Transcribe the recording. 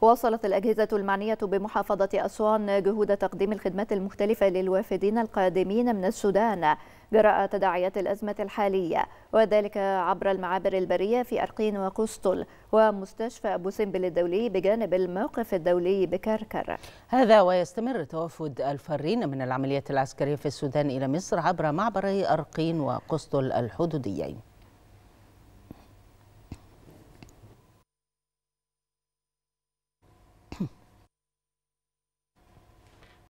واصلت الأجهزة المعنية بمحافظة أسوان جهود تقديم الخدمات المختلفة للوافدين القادمين من السودان جراء تداعيات الأزمة الحالية وذلك عبر المعابر البرية في أرقين وقسطل ومستشفى أبو سمبل الدولي بجانب الموقف الدولي بكركر هذا ويستمر توافد الفارين من العمليات العسكرية في السودان إلى مصر عبر معبري أرقين وقسطل الحدوديين